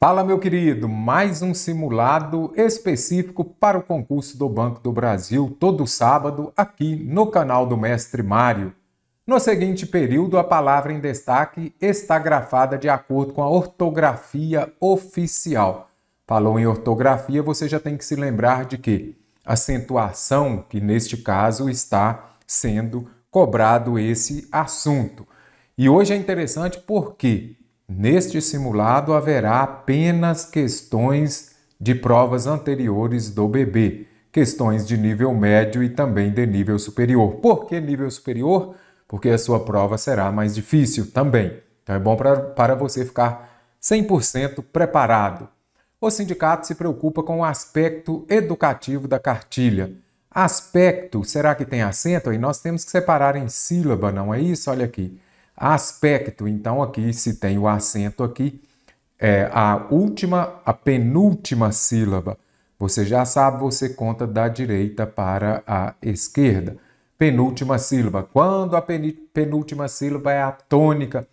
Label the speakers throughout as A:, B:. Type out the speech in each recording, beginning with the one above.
A: Fala, meu querido, mais um simulado específico para o concurso do Banco do Brasil, todo sábado, aqui no canal do Mestre Mário. No seguinte período, a palavra em destaque está grafada de acordo com a ortografia oficial. Falou em ortografia, você já tem que se lembrar de que acentuação, que neste caso está sendo cobrado esse assunto. E hoje é interessante porque Neste simulado haverá apenas questões de provas anteriores do bebê, questões de nível médio e também de nível superior. Por que nível superior? Porque a sua prova será mais difícil também. Então é bom pra, para você ficar 100% preparado. O sindicato se preocupa com o aspecto educativo da cartilha. Aspecto, será que tem acento? Aí nós temos que separar em sílaba, não é isso? Olha aqui. Aspecto, então aqui se tem o acento aqui, é a última, a penúltima sílaba. Você já sabe, você conta da direita para a esquerda. Penúltima sílaba. Quando a penúltima sílaba é a tônica,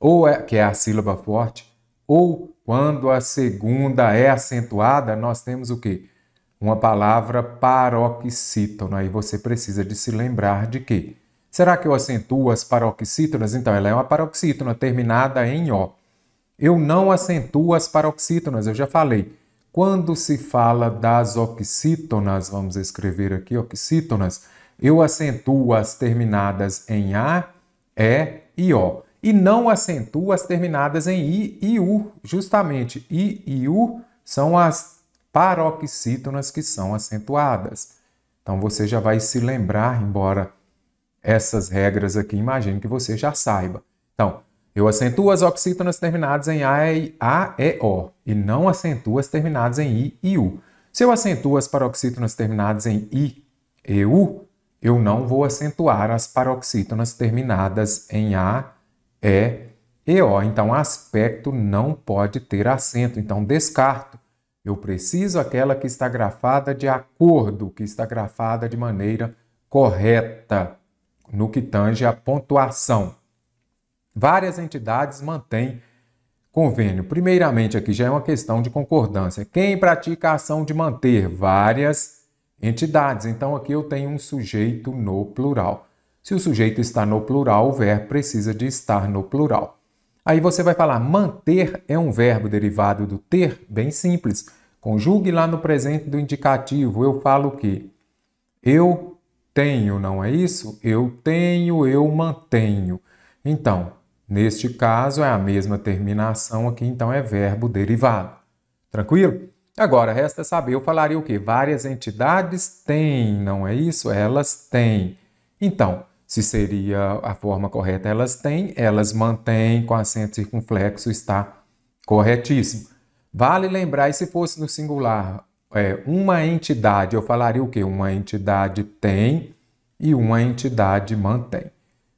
A: ou é, que é a sílaba forte, ou quando a segunda é acentuada, nós temos o quê? Uma palavra paroxítona. aí você precisa de se lembrar de que Será que eu acentuo as paroxítonas? Então, ela é uma paroxítona terminada em O. Eu não acentuo as paroxítonas, eu já falei. Quando se fala das oxítonas, vamos escrever aqui oxítonas, eu acentuo as terminadas em A, E e O. E não acentuo as terminadas em I e U. Justamente, I e U são as paroxítonas que são acentuadas. Então você já vai se lembrar, embora essas regras aqui, imagino que você já saiba. Então, eu acentuo as oxítonas terminadas em A, e, a e O e não acentuo as terminadas em I e U. Se eu acentuo as paroxítonas terminadas em I e U, eu não vou acentuar as paroxítonas terminadas em A, E e O. Então, aspecto não pode ter acento, então descarto. Eu preciso aquela que está grafada de acordo, que está grafada de maneira correta no que tange à pontuação. Várias entidades mantêm convênio. Primeiramente, aqui já é uma questão de concordância. Quem pratica a ação de manter? Várias entidades. Então, aqui eu tenho um sujeito no plural. Se o sujeito está no plural, o verbo precisa de estar no plural. Aí você vai falar: manter é um verbo derivado do ter? Bem simples. Conjugue lá no presente do indicativo. Eu falo que eu tenho, não é isso? Eu tenho, eu mantenho. Então, neste caso é a mesma terminação aqui, então é verbo derivado. Tranquilo? Agora, resta saber, eu falaria o quê? Várias entidades têm, não é isso? Elas têm. Então, se seria a forma correta, elas têm, elas mantêm com acento circunflexo, está corretíssimo. Vale lembrar, e se fosse no singular, é, uma entidade, eu falaria o que? Uma entidade tem e uma entidade mantém.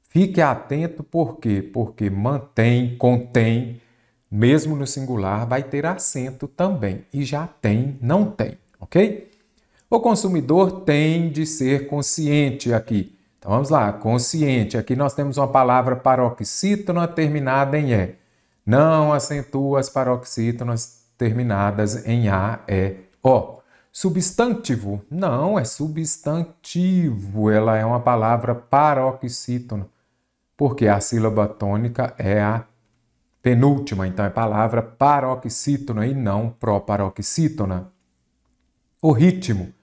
A: Fique atento por quê? Porque mantém, contém, mesmo no singular, vai ter acento também. E já tem, não tem, ok? O consumidor tem de ser consciente aqui. Então vamos lá, consciente. Aqui nós temos uma palavra paroxítona terminada em E. Não acentua as paroxítonas terminadas em A, E Ó, substantivo. Não, é substantivo. Ela é uma palavra paroxítona, porque a sílaba tônica é a penúltima, então é palavra paroxítona e não proparoxítona. O ritmo.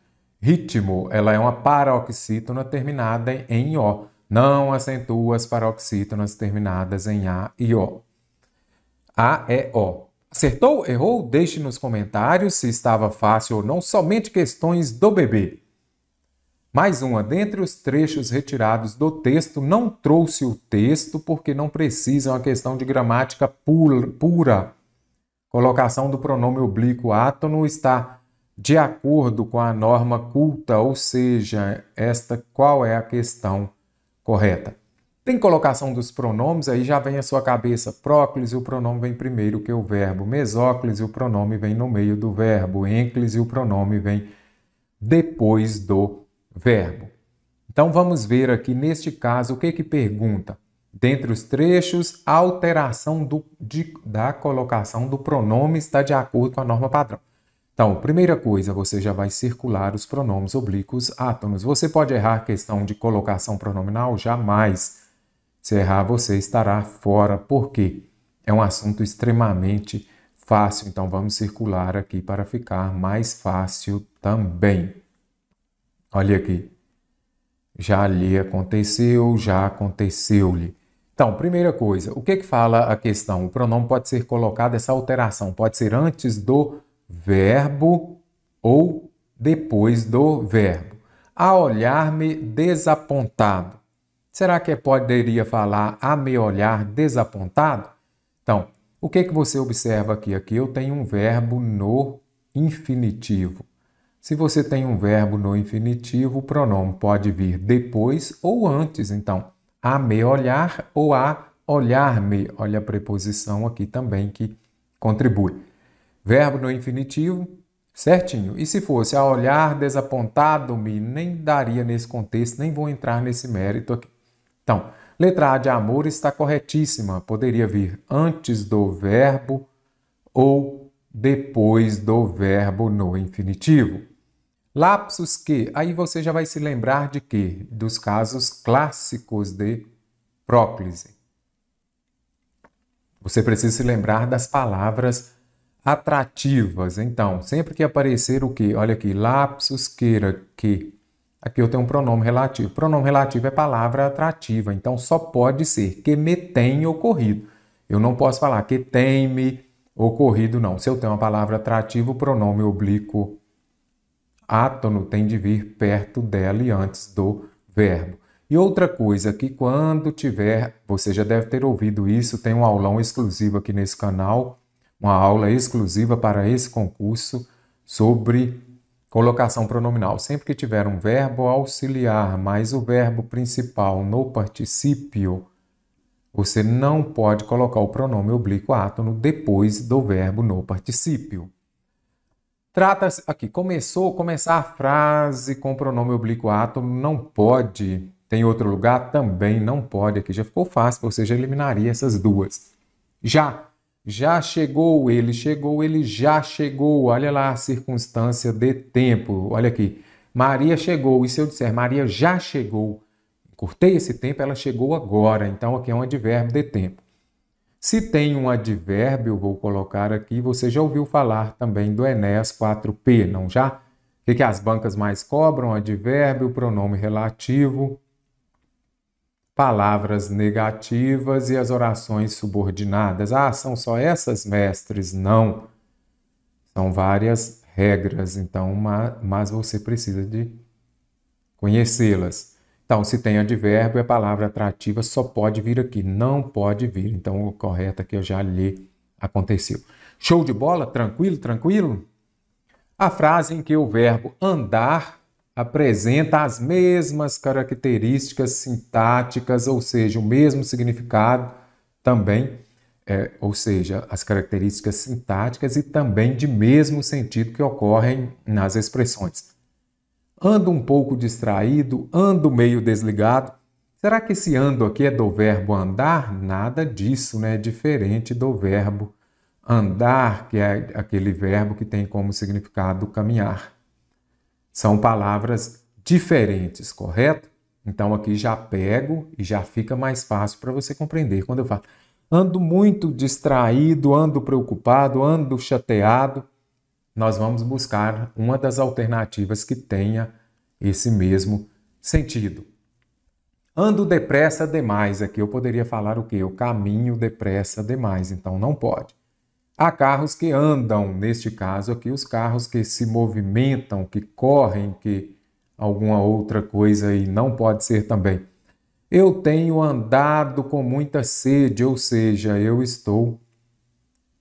A: Ritmo, ela é uma paroxítona terminada em O. Não acentua as paroxítonas terminadas em A e O. A é O. Acertou? Errou? Deixe nos comentários se estava fácil ou não, somente questões do bebê. Mais uma, dentre os trechos retirados do texto, não trouxe o texto porque não precisa, é uma questão de gramática pura. Colocação do pronome oblíquo átono está de acordo com a norma culta, ou seja, esta qual é a questão correta. Tem colocação dos pronomes, aí já vem à sua cabeça próclise, o pronome vem primeiro que o verbo. Mesóclise, o pronome vem no meio do verbo. Ênclise, o pronome vem depois do verbo. Então vamos ver aqui neste caso o que que pergunta. Dentre os trechos, a alteração do, de, da colocação do pronome está de acordo com a norma padrão. Então, primeira coisa, você já vai circular os pronomes oblíquos átonos. Você pode errar questão de colocação pronominal? Jamais. Se errar, você estará fora, porque é um assunto extremamente fácil, então vamos circular aqui para ficar mais fácil também. Olha aqui. Já lhe aconteceu, já aconteceu-lhe. Então, primeira coisa, o que, é que fala a questão? O pronome pode ser colocado, essa alteração pode ser antes do verbo ou depois do verbo. A olhar-me desapontado. Será que poderia falar a meu olhar desapontado? Então, o que, que você observa aqui? Aqui eu tenho um verbo no infinitivo. Se você tem um verbo no infinitivo, o pronome pode vir depois ou antes. Então, a me olhar ou a olhar-me. Olha a preposição aqui também que contribui. Verbo no infinitivo, certinho. E se fosse a olhar desapontado-me, nem daria nesse contexto, nem vou entrar nesse mérito aqui. Então, letra A de amor está corretíssima. Poderia vir antes do verbo ou depois do verbo no infinitivo. Lapsus que, aí você já vai se lembrar de que? Dos casos clássicos de próclise. Você precisa se lembrar das palavras atrativas. Então, sempre que aparecer o que? Olha aqui, lapsus queira que Aqui eu tenho um pronome relativo. Pronome relativo é palavra atrativa, então só pode ser que me tem ocorrido. Eu não posso falar que tem-me ocorrido, não. Se eu tenho uma palavra atrativa, o pronome oblíquo átono tem de vir perto dela e antes do verbo. E outra coisa que quando tiver, você já deve ter ouvido isso, tem um aulão exclusivo aqui nesse canal, uma aula exclusiva para esse concurso sobre Colocação pronominal. Sempre que tiver um verbo auxiliar mais o verbo principal no particípio, você não pode colocar o pronome oblíquo átono depois do verbo no particípio. Trata-se aqui, começou, começar a frase com o pronome oblíquo átono não pode. Tem outro lugar também não pode aqui. Já ficou fácil, Ou seja, eliminaria essas duas. Já já chegou, ele chegou, ele já chegou. Olha lá a circunstância de tempo. Olha aqui. Maria chegou. E se eu disser Maria já chegou, cortei esse tempo, ela chegou agora. Então aqui é um advérbio de tempo. Se tem um advérbio, vou colocar aqui, você já ouviu falar também do Enéas 4P, não já? O que, que as bancas mais cobram? Advérbio, pronome relativo, palavras negativas e as orações subordinadas. Ah, são só essas, mestres? Não. São várias regras, então, mas você precisa de conhecê-las. Então, se tem advérbio, a palavra atrativa só pode vir aqui, não pode vir. Então, o correto é que eu já li aconteceu. Show de bola? Tranquilo, tranquilo? A frase em que o verbo andar apresenta as mesmas características sintáticas, ou seja, o mesmo significado também, é, ou seja, as características sintáticas e também de mesmo sentido que ocorrem nas expressões. Ando um pouco distraído, ando meio desligado. Será que esse ando aqui é do verbo andar? Nada disso, né? É diferente do verbo andar, que é aquele verbo que tem como significado caminhar. São palavras diferentes, correto? Então aqui já pego e já fica mais fácil para você compreender. Quando eu falo ando muito distraído, ando preocupado, ando chateado, nós vamos buscar uma das alternativas que tenha esse mesmo sentido. Ando depressa demais aqui, eu poderia falar o que? Eu caminho depressa demais, então não pode. Há carros que andam, neste caso aqui, os carros que se movimentam, que correm, que alguma outra coisa aí não pode ser também. Eu tenho andado com muita sede, ou seja, eu estou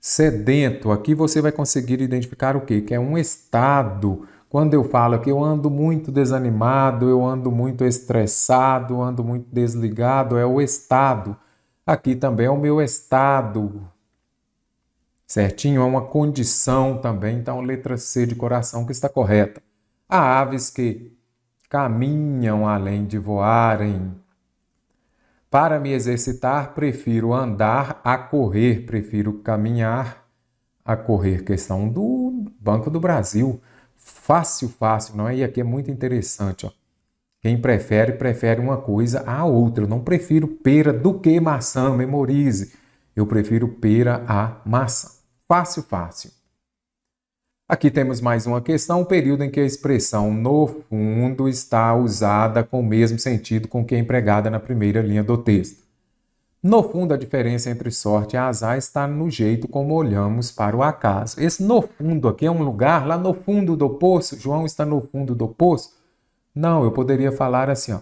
A: sedento. Aqui você vai conseguir identificar o quê? Que é um estado. Quando eu falo que eu ando muito desanimado, eu ando muito estressado, ando muito desligado, é o estado. Aqui também é o meu estado certinho? É uma condição também, então letra C de coração que está correta. Há aves que caminham além de voarem. Para me exercitar, prefiro andar a correr, prefiro caminhar a correr. Questão do Banco do Brasil. Fácil, fácil, não é? E aqui é muito interessante. Ó. Quem prefere, prefere uma coisa à outra. Eu não prefiro pera do que maçã, memorize. Eu prefiro pera à massa. Fácil, fácil. Aqui temos mais uma questão, o período em que a expressão no fundo está usada com o mesmo sentido com que é empregada na primeira linha do texto. No fundo, a diferença entre sorte e azar está no jeito como olhamos para o acaso. Esse no fundo aqui é um lugar lá no fundo do poço. João está no fundo do poço? Não, eu poderia falar assim, ó.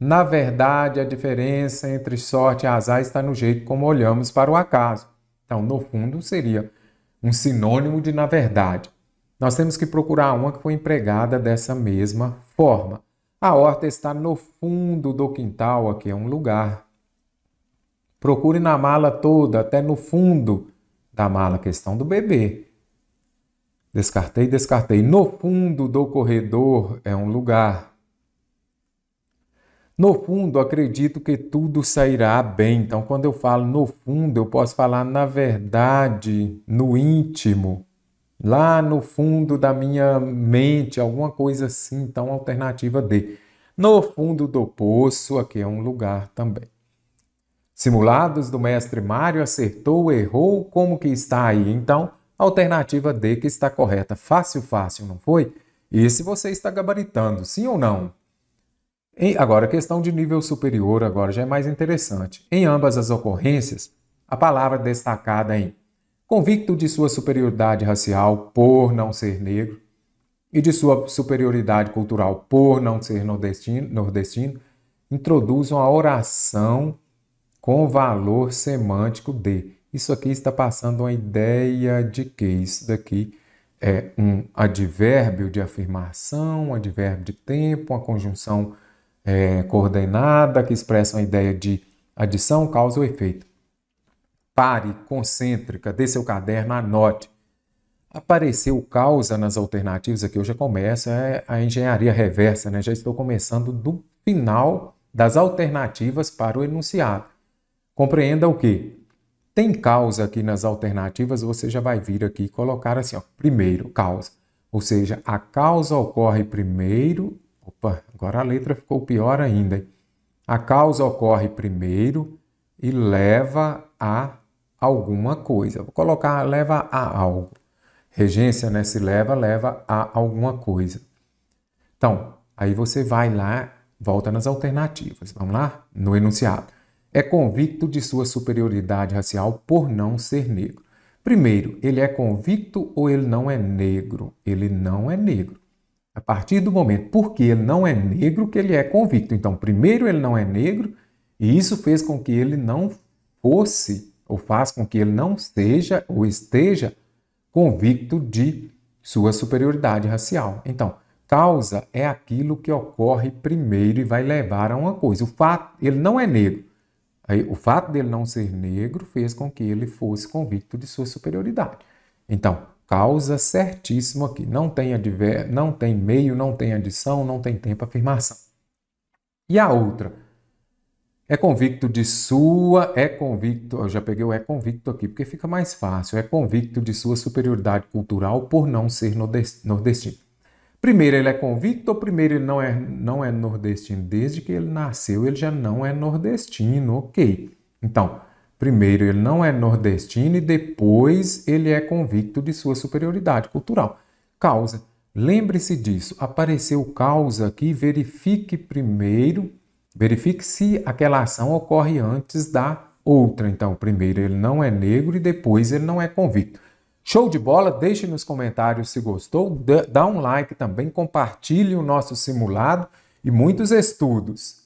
A: Na verdade, a diferença entre sorte e azar está no jeito como olhamos para o acaso. Então, no fundo, seria um sinônimo de na verdade. Nós temos que procurar uma que foi empregada dessa mesma forma. A horta está no fundo do quintal, aqui é um lugar. Procure na mala toda, até no fundo da mala, questão do bebê. Descartei, descartei. No fundo do corredor é um lugar. No fundo, acredito que tudo sairá bem. Então, quando eu falo no fundo, eu posso falar na verdade, no íntimo, lá no fundo da minha mente, alguma coisa assim. Então, alternativa D. No fundo do poço, aqui é um lugar também. Simulados do mestre Mário acertou, errou, como que está aí? Então, alternativa D que está correta. Fácil, fácil, não foi? E se você está gabaritando, sim ou não? Em, agora, a questão de nível superior agora já é mais interessante. Em ambas as ocorrências, a palavra destacada é em convicto de sua superioridade racial por não ser negro e de sua superioridade cultural por não ser nordestino, nordestino introduzam a oração com valor semântico de. Isso aqui está passando uma ideia de que isso daqui é um advérbio de afirmação, um advérbio de tempo, uma conjunção é, coordenada, que expressam a ideia de adição, causa ou efeito. Pare, concêntrica, dê seu caderno, anote. Apareceu causa nas alternativas aqui, eu já começo, é a engenharia reversa, né? já estou começando do final das alternativas para o enunciado. Compreenda o que? Tem causa aqui nas alternativas, você já vai vir aqui e colocar assim, ó, primeiro, causa. Ou seja, a causa ocorre primeiro Opa, agora a letra ficou pior ainda. Hein? A causa ocorre primeiro e leva a alguma coisa. Vou colocar leva a algo. Regência, né? Se leva, leva a alguma coisa. Então, aí você vai lá, volta nas alternativas. Vamos lá? No enunciado. É convicto de sua superioridade racial por não ser negro. Primeiro, ele é convicto ou ele não é negro? Ele não é negro. A partir do momento, porque ele não é negro, que ele é convicto. Então, primeiro ele não é negro, e isso fez com que ele não fosse, ou faz com que ele não seja ou esteja convicto de sua superioridade racial. Então, causa é aquilo que ocorre primeiro e vai levar a uma coisa. O fato, ele não é negro. Aí, o fato dele não ser negro fez com que ele fosse convicto de sua superioridade. Então, causa certíssimo aqui. Não tem, adver, não tem meio, não tem adição, não tem tempo afirmação. E a outra? É convicto de sua, é convicto, eu já peguei o é convicto aqui porque fica mais fácil, é convicto de sua superioridade cultural por não ser nordestino. Primeiro ele é convicto, ou primeiro ele não é, não é nordestino, desde que ele nasceu ele já não é nordestino, ok. Então, Primeiro, ele não é nordestino e depois ele é convicto de sua superioridade cultural. Causa. Lembre-se disso. Apareceu causa aqui, verifique primeiro, verifique se aquela ação ocorre antes da outra. Então, primeiro ele não é negro e depois ele não é convicto. Show de bola! Deixe nos comentários se gostou, dá um like também, compartilhe o nosso simulado e muitos estudos.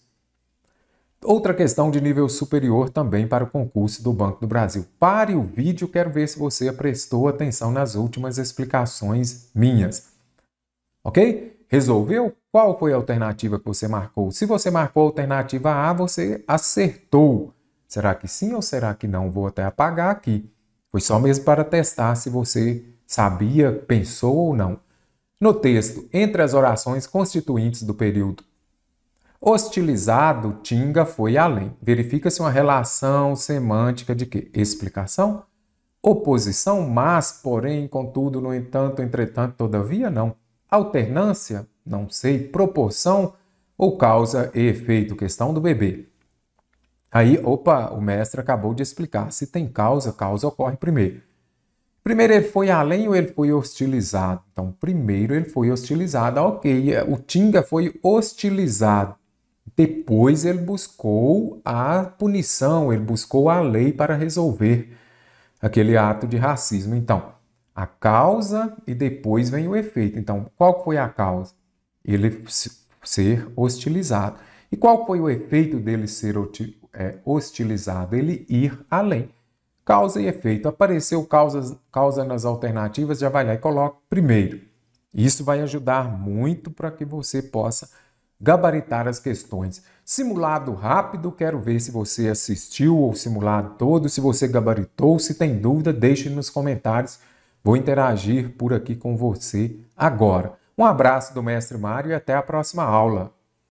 A: Outra questão de nível superior também para o concurso do Banco do Brasil. Pare o vídeo, quero ver se você prestou atenção nas últimas explicações minhas. Ok? Resolveu? Qual foi a alternativa que você marcou? Se você marcou a alternativa A, você acertou. Será que sim ou será que não? Vou até apagar aqui. Foi só mesmo para testar se você sabia, pensou ou não. No texto, entre as orações constituintes do período Hostilizado, Tinga foi além. Verifica-se uma relação semântica de que? Explicação? Oposição, mas, porém, contudo, no entanto, entretanto, todavia, não. Alternância, não sei, proporção ou causa e efeito, questão do bebê. Aí, opa, o mestre acabou de explicar. Se tem causa, causa ocorre primeiro. Primeiro ele foi além ou ele foi hostilizado? Então, primeiro ele foi hostilizado, ah, ok. O Tinga foi hostilizado depois ele buscou a punição, ele buscou a lei para resolver aquele ato de racismo. Então, a causa e depois vem o efeito. Então, qual foi a causa? Ele ser hostilizado. E qual foi o efeito dele ser é, hostilizado? Ele ir além. Causa e efeito. Apareceu causa, causa nas alternativas, já vai lá e coloca primeiro. Isso vai ajudar muito para que você possa gabaritar as questões. Simulado rápido, quero ver se você assistiu ou simulado todo, se você gabaritou, se tem dúvida, deixe nos comentários. Vou interagir por aqui com você agora. Um abraço do mestre Mário e até a próxima aula.